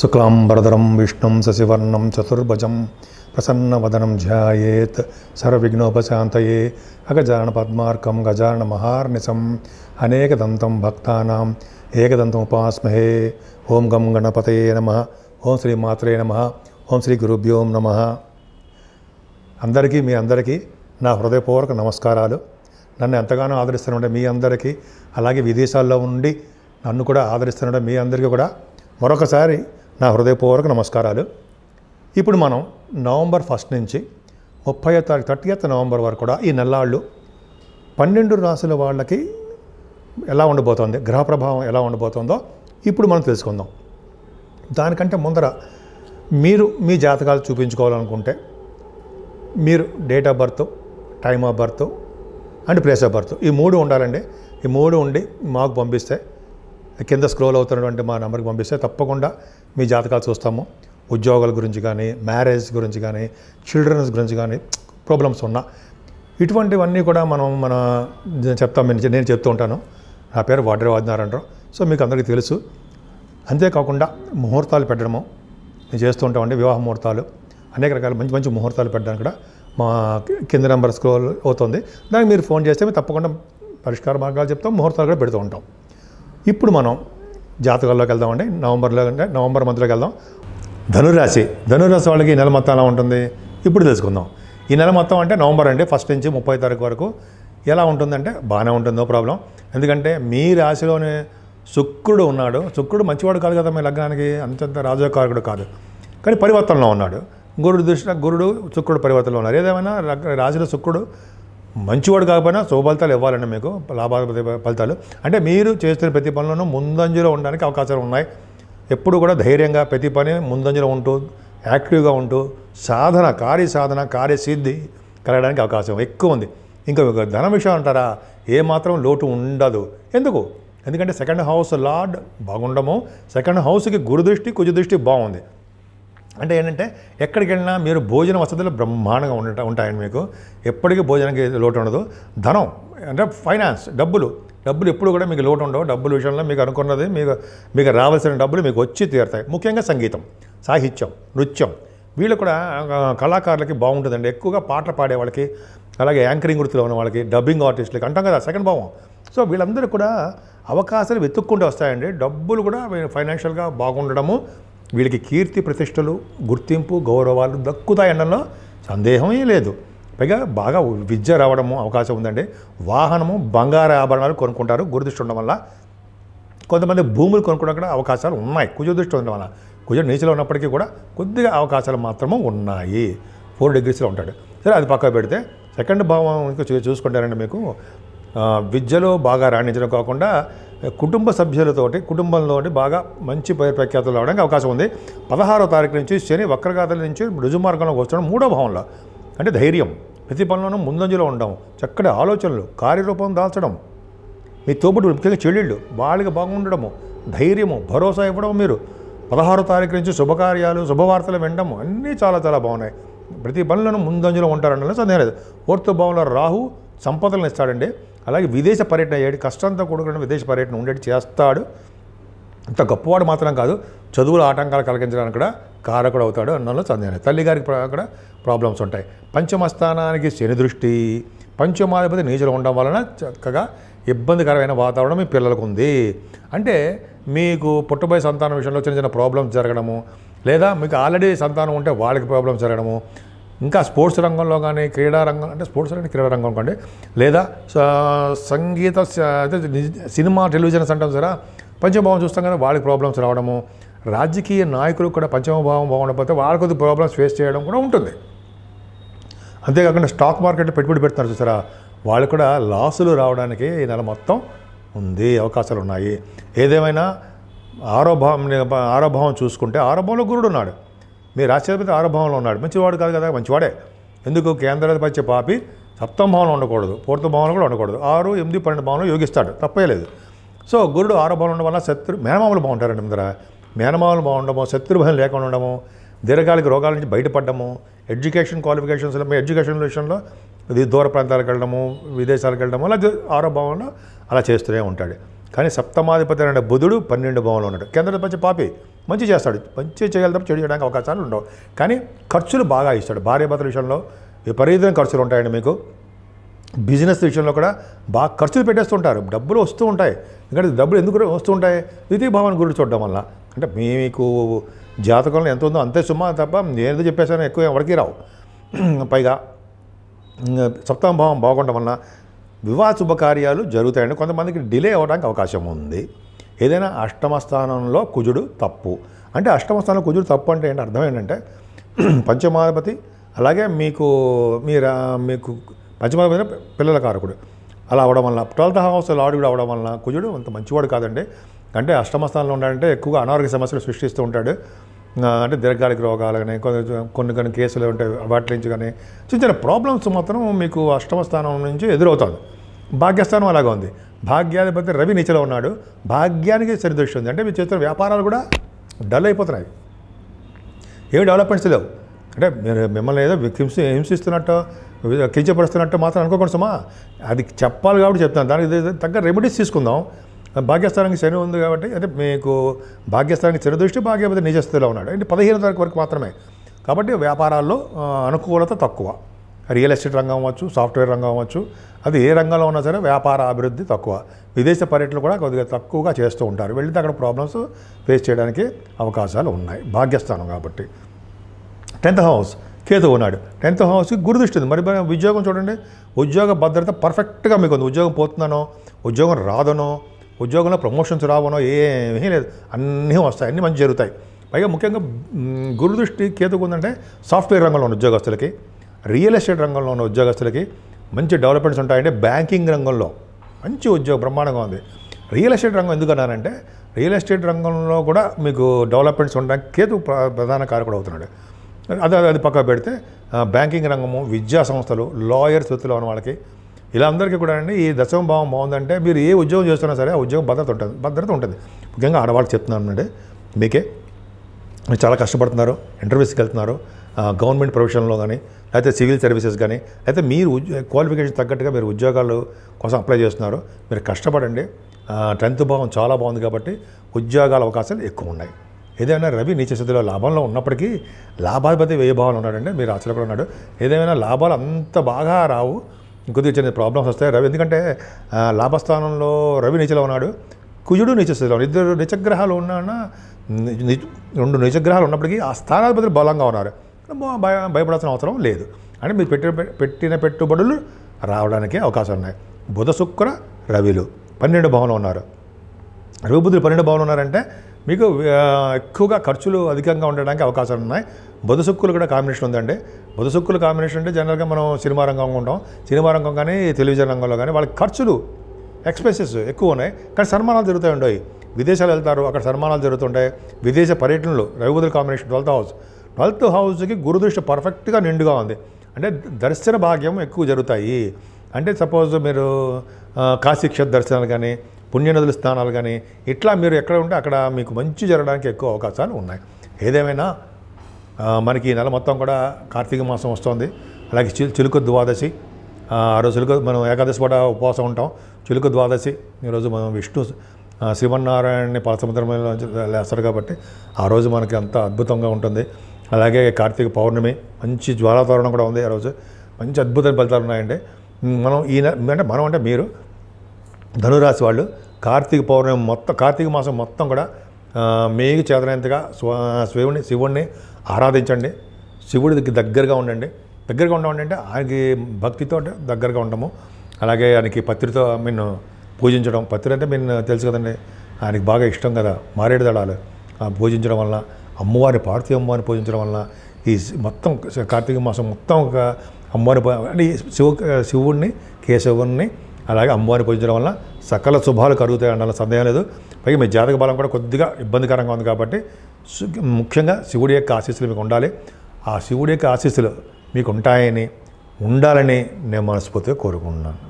శుక్లాంబరధరం విష్ణుం శశివర్ణం చతుర్భుజం ప్రసన్నవదనం ధ్యాయేత్ సర్వవిఘ్నోపశాంతయే అగజాన పద్మార్కం గజాన మహార్నిసం అనేకదంతం భక్తానాం ఏకదంతం ఉపాస్మహే ఓం గం గణపతయే నమ ఓం శ్రీ మాత్రే నమ ఓం శ్రీ గురుభ్యో నమ అందరికీ మీ అందరికీ నా హృదయపూర్వక నమస్కారాలు నన్ను ఎంతగానో ఆదరిస్తున్నాడు మీ అందరికీ అలాగే విదేశాల్లో ఉండి నన్ను కూడా ఆదరిస్తున్నాడు మీ అందరికీ కూడా మరొకసారి నా హృదయపూర్వక నమస్కారాలు ఇప్పుడు మనం నవంబర్ ఫస్ట్ నుంచి ముప్పై తారీఖు థర్టీయత్ నవంబర్ వరకు కూడా ఈ నెల్లాళ్ళు పన్నెండు రాసుల వాళ్ళకి ఎలా ఉండబోతోంది గ్రహ ప్రభావం ఎలా ఉండబోతుందో ఇప్పుడు మనం తెలుసుకుందాం దానికంటే ముందర మీరు మీ జాతకాలు చూపించుకోవాలనుకుంటే మీరు date of birth time of birth and place of birth ఈ మూడు ఉండాలండి ఈ మూడు ఉండి మాకు పంపిస్తే కింద స్క్రోల్ అవుతున్నటువంటి మా నెంబర్కి పంపిస్తే తప్పకుండా మీ జాతకాలు చూస్తాము ఉద్యోగాల గురించి కానీ మ్యారేజ్ గురించి కానీ చిల్డ్రన్స్ గురించి కానీ ప్రాబ్లమ్స్ ఉన్నా ఇటువంటివన్నీ కూడా మనం మన చెప్తాం నేను చెప్తూ ఉంటాను నా పేరు వాడ్రే వాదినారాయణరావు సో మీకు అందరికీ తెలుసు అంతేకాకుండా ముహూర్తాలు పెట్టడము మేము చేస్తూ ఉంటామండి వివాహ ముహూర్తాలు అనేక రకాల మంచి మంచి ముహూర్తాలు పెట్టడానికి కూడా మా కింద నెంబర్ స్క్రోల్ అవుతుంది దానికి మీరు ఫోన్ చేస్తే మేము తప్పకుండా పరిష్కార మార్గాలు చెప్తాం ముహూర్తాలు కూడా పెడుతూ ఉంటాం ఇప్పుడు మనం జాతకాల్లోకి వెళ్దామండి నవంబర్లో అంటే నవంబర్ మంత్లోకి వెళ్దాం ధనురాశి ధనురాశి వాళ్ళకి ఈ నెల మొత్తం ఎలా ఉంటుంది ఇప్పుడు తెలుసుకుందాం ఈ నెల మొత్తం అంటే నవంబర్ అండి ఫస్ట్ నుంచి ముప్పై తారీఖు వరకు ఎలా ఉంటుందంటే బాగానే ఉంటుందో ప్రాబ్లం ఎందుకంటే మీ రాశిలోనే శుక్రుడు ఉన్నాడు శుక్రుడు మంచివాడు కాదు కదా మీ లగ్నానికి అంతంత రాజకారకుడు కాదు కానీ పరివర్తనలో ఉన్నాడు గురుడు దృష్టి గురుడు శుక్రుడు పరివర్తనలో ఉన్నారు ఏదేమైనా రాశిలో శుక్రుడు మంచివాడు కాకపోయినా శుభఫలితాలు ఇవ్వాలండి మీకు లాభాల ఫలితాలు అంటే మీరు చేస్తున్న ప్రతి పనులను ముందంజలో ఉండడానికి అవకాశాలు ఉన్నాయి ఎప్పుడు కూడా ధైర్యంగా ప్రతి పని ముందంజలో ఉంటూ యాక్టివ్గా ఉంటూ సాధన కార్య సాధన కార్యసిద్ధి కలగడానికి అవకాశం ఎక్కువ ఉంది ఇంకా ధన విషయం అంటారా ఏమాత్రం లోటు ఉండదు ఎందుకు ఎందుకంటే సెకండ్ హౌస్ లార్డ్ బాగుండము సెకండ్ హౌస్కి గురుదృష్టి కుజదృష్టి బాగుంది అంటే ఏంటంటే ఎక్కడికి వెళ్ళినా మీరు భోజన వసతులు బ్రహ్మాండంగా ఉండట ఉంటాయండి మీకు ఎప్పటికీ భోజనానికి లోటు ఉండదు ధనం అంటే ఫైనాన్స్ డబ్బులు డబ్బులు ఎప్పుడు కూడా మీకు లోటు ఉండవు డబ్బుల విషయంలో మీకు అనుకున్నది మీకు మీకు రావాల్సిన డబ్బులు మీకు వచ్చి తీరుతాయి ముఖ్యంగా సంగీతం సాహిత్యం నృత్యం వీళ్ళు కూడా కళాకారులకి బాగుంటుందండి ఎక్కువగా పాటలు పాడే వాళ్ళకి అలాగే యాంకరింగ్ వృత్తిలో ఉన్న వాళ్ళకి డబ్బింగ్ ఆర్టిస్టులకి అంటాం కదా సెకండ్ భావం సో వీళ్ళందరూ కూడా అవకాశాలు వెతుక్కుంటూ వస్తాయండి డబ్బులు కూడా ఫైనాన్షియల్గా బాగుండడము వీళ్ళకి కీర్తి ప్రతిష్టలు గుర్తింపు గౌరవాలు దక్కుతాయనడంలో సందేహమే లేదు పైగా బాగా విద్య రావడము అవకాశం ఉందండి వాహనము బంగారు ఆభరణాలు కొనుక్కుంటారు గురుదృష్టి ఉండడం వల్ల కొంతమంది భూములు కొనుక్కోవడం కూడా అవకాశాలు ఉన్నాయి కుజదృష్టి ఉండడం వల్ల కుజ నీచలో ఉన్నప్పటికీ కూడా కొద్దిగా అవకాశాలు మాత్రము ఉన్నాయి ఫోర్ డిగ్రీస్లో ఉంటాడు సరే అది పక్కకు పెడితే సెకండ్ భావం చూసుకుంటారండి మీకు విద్యలో బాగా రాణించడం కాకుండా కుటుంబ సభ్యులతోటి కుటుంబంలోని బాగా మంచి పేరు ప్రఖ్యాతులు రావడానికి అవకాశం ఉంది పదహారో తారీఖు నుంచి శని వక్రగాథల నుంచి రుజుమార్గంలోకి వచ్చడం మూడో భావంలో అంటే ధైర్యం ప్రతి పనిలోనూ ముందంజలో ఉండడం చక్కటి ఆలోచనలు కార్యరూపం దాల్చడం మీ తోబుట్టు ముఖ్యంగా చెల్లెళ్ళు వాళ్ళకి బాగుండడము ధైర్యము భరోసా ఇవ్వడం మీరు పదహారో తారీఖు నుంచి శుభకార్యాలు శుభవార్తలు వినడం అన్నీ చాలా చాలా బాగున్నాయి ప్రతి పనులను ముందంజలో ఉంటారన్న సందేహం లేదు ఓర్తు భావంలో రాహు సంపదలను ఇస్తాడండి అలాగే విదేశ పర్యటన అయ్యాడు కష్టంతో కూడుకున్న విదేశ పర్యటన ఉండేది చేస్తాడు అంత గొప్పవాడు మాత్రం కాదు చదువుల ఆటంకాలు కలిగించడానికి కూడా కారకుడు అవుతాడు అన్నంలో సందేహం తల్లిగారికి కూడా ప్రాబ్లమ్స్ ఉంటాయి పంచమస్థానానికి శని దృష్టి పంచమాధిపతి నీచులు ఉండడం వలన చక్కగా ఇబ్బందికరమైన వాతావరణం మీ పిల్లలకు ఉంది అంటే మీకు పుట్టబోయే సంతానం విషయంలో చిన్న చిన్న ప్రాబ్లమ్స్ జరగడము లేదా మీకు ఆల్రెడీ సంతానం ఉంటే వాళ్ళకి ప్రాబ్లమ్స్ జరగడము ఇంకా స్పోర్ట్స్ రంగంలో కానీ క్రీడా రంగం అంటే స్పోర్ట్స్ అంటే క్రీడా రంగం కండి లేదా సంగీత సినిమా టెలివిజన్స్ అంటాం సరే పంచభావం చూస్తాం కానీ వాళ్ళకి ప్రాబ్లమ్స్ రావడము రాజకీయ నాయకులు కూడా పంచమభావం బాగుండకపోతే వాళ్ళ కొద్ది ప్రాబ్లమ్స్ ఫేస్ చేయడం కూడా ఉంటుంది అంతేకాకుండా స్టాక్ మార్కెట్లో పెట్టుబడి పెడుతున్నారు చూసారా వాళ్ళు కూడా లాసులు రావడానికి ఈ నెల మొత్తం ఉంది అవకాశాలు ఉన్నాయి ఏదేమైనా ఆరోభావం ఆరోభావం చూసుకుంటే ఆరోభంలో గురుడు ఉన్నాడు మీ రాష్ట్రపతి ఆరో ఉన్నాడు మంచివాడు కాదు కదా మంచివాడే ఎందుకు కేంద్రాధిపత్య పాపి సప్తం భవనం ఉండకూడదు పూర్త భావంలో కూడా ఉండకూడదు ఆరు ఎనిమిది పన్నెండు భావంలో యోగిస్తాడు తప్పేలేదు సో గురుడు ఆరో ఉండడం వల్ల శత్రు మేనమామలు బాగుంటారండి ముందర మేనమామలు బాగుండము శత్రుభయం లేకుండా ఉండము దీర్ఘకాలిక రోగాల నుంచి బయటపడము ఎడ్యుకేషన్ క్వాలిఫికేషన్స్ మీ ఎడ్యుకేషన్ విషయంలో ఇది దూర ప్రాంతాలకు వెళ్ళడము విదేశాలకు వెళ్ళడము అలా ఆరో అలా చేస్తూనే ఉంటాడు కానీ సప్తమాధిపతి అనే బుధుడు పన్నెండు భావంలో ఉన్నాడు కేంద్రాధిపతి పాపి మంచి చేస్తాడు మంచి చేయాలి తప్ప చెడు చేయడానికి అవకాశాలు ఉండవు కానీ ఖర్చులు బాగా ఇస్తాడు భార్య విషయంలో విపరీతమైన ఖర్చులు ఉంటాయండి మీకు బిజినెస్ విషయంలో కూడా బాగా ఖర్చులు పెట్టేస్తుంటారు డబ్బులు వస్తూ ఉంటాయి ఎందుకంటే డబ్బులు ఎందుకు వస్తూ ఉంటాయి ద్వితీయ భావాన్ని గురించి చూడడం వల్ల అంటే మీకు జాతకంలో ఎంత ఉందో అంతే సుమా తప్ప ఏదో చెప్పేసాను ఎక్కువ ఎవరికి రావు పైగా సప్తమ భావం బాగుండడం వలన వివాహ శుభకార్యాలు జరుగుతాయండి కొంతమందికి డిలే అవ్వడానికి అవకాశం ఉంది ఏదైనా అష్టమ స్థానంలో కుజుడు తప్పు అంటే అష్టమ స్థానంలో కుజుడు తప్పు అంటే ఏంటి అర్థం ఏంటంటే పంచమాధిపతి అలాగే మీకు మీరు మీకు పంచమాధిపతి పిల్లల కారకుడు అలా అవడం వల్ల ట్వెల్త్ హౌస్ లార్డ్ కూడా అవడం వల్ల కుజుడు అంత మంచివాడు కాదండి అంటే అష్టమ స్థానంలో ఉండాలంటే ఎక్కువగా అనారోగ్య సమస్యలు సృష్టిస్తూ ఉంటాడు అంటే దీర్ఘకాలిక రోగాలు కానీ కొన్ని కొన్ని కేసులు ఉంటాయి వాటి నుంచి కానీ చిన్న చిన్న ప్రాబ్లమ్స్ మాత్రం మీకు అష్టమ స్థానం నుంచి ఎదురవుతుంది భాగ్యస్థానం అలాగే ఉంది భాగ్యాధిపతి రవి నీచలో ఉన్నాడు భాగ్యానికి సరిదృష్టి ఉంది అంటే మీరు చేస్తున్న వ్యాపారాలు కూడా డల్ అయిపోతున్నాయి ఏమి డెవలప్మెంట్స్ లేవు అంటే మీరు మిమ్మల్ని ఏదో హింసి హింసిస్తున్నట్టు కించపరుస్తున్నట్టు మాత్రం అనుకోకుండా సుమా అది చెప్పాలి కాబట్టి చెప్తాను దానికి తగ్గ రెమెడీస్ తీసుకుందాం భాగ్యస్థానానికి శని ఉంది కాబట్టి అంటే మీకు భాగ్యస్థానానికి శని దృష్టి భాగ్యపతి నిజస్థితిలో ఉన్నాడు అంటే పదిహేను తారీఖు వరకు మాత్రమే కాబట్టి వ్యాపారాల్లో అనుకూలత తక్కువ రియల్ ఎస్టేట్ రంగం అవ్వచ్చు సాఫ్ట్వేర్ రంగం అవ్వచ్చు అది ఏ రంగంలో ఉన్నా సరే వ్యాపార అభివృద్ధి తక్కువ విదేశ పర్యటనలు కూడా కొద్దిగా తక్కువగా చేస్తూ ఉంటారు వెళితే అక్కడ ప్రాబ్లమ్స్ ఫేస్ చేయడానికి అవకాశాలు ఉన్నాయి భాగ్యస్థానం కాబట్టి టెన్త్ హౌస్ కేతు ఉన్నాడు టెన్త్ హౌస్కి గురి దృష్టి ఉంది మరి ఉద్యోగం చూడండి ఉద్యోగ భద్రత పర్ఫెక్ట్గా మీకు ఉంది ఉద్యోగం పోతుందనో ఉద్యోగం రాదనో ఉద్యోగంలో ప్రమోషన్స్ రావనో ఏమీ లేదు అన్నీ వస్తాయి అన్నీ మంచి జరుగుతాయి పైగా ముఖ్యంగా గురుదృష్టి కేతుకు ఉందంటే సాఫ్ట్వేర్ రంగంలో ఉన్న ఉద్యోగస్తులకి రియల్ ఎస్టేట్ రంగంలో ఉన్న ఉద్యోగస్తులకి మంచి డెవలప్మెంట్స్ ఉంటాయంటే బ్యాంకింగ్ రంగంలో మంచి ఉద్యోగం బ్రహ్మాండంగా ఉంది రియల్ ఎస్టేట్ రంగం ఎందుకు రియల్ ఎస్టేట్ రంగంలో కూడా మీకు డెవలప్మెంట్స్ ఉండడానికి కేతు ప్రధాన కారకుడు అవుతున్నాడు అది అది పక్కకు పెడితే బ్యాంకింగ్ రంగము విద్యా సంస్థలు లాయర్ వృత్తిలో ఉన్న వాళ్ళకి ఇలా అందరికీ కూడా అండి ఈ దశమ భావం బాగుందంటే మీరు ఏ ఉద్యోగం చేస్తున్నా సరే ఆ ఉద్యోగం భద్రత ఉంటుంది భద్రత ఉంటుంది ముఖ్యంగా ఆడవాళ్ళు చెప్తున్నాను అండి మీకే మీరు చాలా కష్టపడుతున్నారు ఇంటర్వ్యూస్కి వెళ్తున్నారు గవర్నమెంట్ ప్రొఫెషన్లో కానీ లేకపోతే సివిల్ సర్వీసెస్ కానీ అయితే మీరు క్వాలిఫికేషన్ తగ్గట్టుగా మీరు ఉద్యోగాలు కోసం అప్లై చేస్తున్నారు మీరు కష్టపడండి టెన్త్ భావం చాలా బాగుంది కాబట్టి ఉద్యోగాల అవకాశాలు ఎక్కువ ఉన్నాయి ఏదైనా రవి నీచ స్థితిలో లాభంలో ఉన్నప్పటికీ లాభాధిపతి వ్యయ భావాలు ఉన్నాడండి మీరు అసలు కూడా ఉన్నాడు ఏదేమైనా లాభాలు అంత బాగా రావు ఇంకొద్ది చిన్న ప్రాబ్లమ్స్ వస్తాయి రవి ఎందుకంటే లాభస్థానంలో రవి నీచలో ఉన్నాడు కుజుడు నీచస్థితిలో ఇద్దరు నిచగ్రహాలు ఉన్నా రెండు నిజగ్రహాలు ఉన్నప్పటికీ ఆ స్థానాధిపతులు బలంగా ఉన్నారు భయ భయపడాల్సిన అవసరం లేదు అంటే మీరు పెట్టిన పెట్టిన పెట్టుబడులు రావడానికి అవకాశం ఉన్నాయి బుధ శుక్ర రవిలు పన్నెండు భవనం ఉన్నారు రవి బుద్ధులు పన్నెండు భవనం ఉన్నారంటే మీకు ఎక్కువగా ఖర్చులు అధికంగా ఉండడానికి అవకాశాలు ఉన్నాయి బుధ సుక్కులు కూడా కాంబినేషన్ ఉందండి బుధ సుక్కులు కాంబినేషన్ అంటే జనరల్గా మనం సినిమా రంగంలో ఉంటాం సినిమా రంగం కానీ టెలివిజన్ రంగంలో కానీ వాళ్ళకి ఖర్చులు ఎక్స్పెన్సెస్ ఎక్కువ ఉన్నాయి కానీ సన్మానాలు జరుగుతూ ఉండవు విదేశాలు వెళ్తారు అక్కడ సన్మానాలు జరుగుతుంటాయి విదేశ పర్యటనలు రవిబుధుల కాంబినేషన్ ట్వెల్త్ హౌస్ ట్వెల్త్ హౌస్కి గురుదృష్టి పర్ఫెక్ట్గా నిండుగా ఉంది అంటే దర్శన భాగ్యం ఎక్కువ జరుగుతాయి అంటే సపోజ్ మీరు కాశీక్షేత్ర దర్శనాలు కానీ పుణ్యనదుల స్థానాలు కానీ ఇట్లా మీరు ఎక్కడ ఉంటే అక్కడ మీకు మంచి జరగడానికి ఎక్కువ అవకాశాలు ఉన్నాయి ఏదేమైనా మనకి నెల మొత్తం కూడా కార్తీక మాసం వస్తుంది అలాగే చిలుక ద్వాదశి ఆ రోజు చిలుక మనం ఏకాదశి కూడా ఉపవాసం ఉంటాం చిలుక ద్వాదశి ఈరోజు మనం విష్ణు పాల సముద్రంలో లేస్తారు కాబట్టి ఆ రోజు మనకి అంత అద్భుతంగా ఉంటుంది అలాగే కార్తీక పౌర్ణమి మంచి జ్వాలాతోరణం కూడా ఉంది ఆ రోజు మంచి అద్భుతమైన ఫలితాలు ఉన్నాయండి మనం ఈయన అంటే మనం అంటే మీరు ధనురాశి వాళ్ళు కార్తీక పౌర్ణమి మొత్తం కార్తీక మాసం మొత్తం కూడా మేఘ చేతనంతగా శివుని శివుణ్ణి ఆరాధించండి శివుడికి దగ్గరగా ఉండండి దగ్గరగా ఉండమండి అంటే ఆయనకి భక్తితో దగ్గరగా ఉండము అలాగే ఆయనకి పత్రితో మీను పూజించడం పత్రి అంటే మీరు తెలుసు కదండి ఆయనకి బాగా ఇష్టం కదా మారేడు దళాలు పూజించడం వల్ల అమ్మవారి పార్వతి అమ్మవారిని పూజించడం వలన ఈ మొత్తం కార్తీక మాసం మొత్తం ఒక అమ్మవారి అంటే శివు శివుణ్ణి కేశవుణ్ణి అలాగే అమ్మవారిని పూజించడం వలన సకల శుభాలు కలుగుతాయి అన్న సందేహం లేదు పైగా మీ జాతక బలం కూడా కొద్దిగా ఇబ్బందికరంగా ఉంది కాబట్టి ముఖ్యంగా శివుడి యొక్క ఆశీస్సులు మీకు ఉండాలి ఆ శివుడి యొక్క ఆశీస్సులు మీకు ఉంటాయని ఉండాలని నేను మనస్ఫూర్తిగా కోరుకుంటున్నాను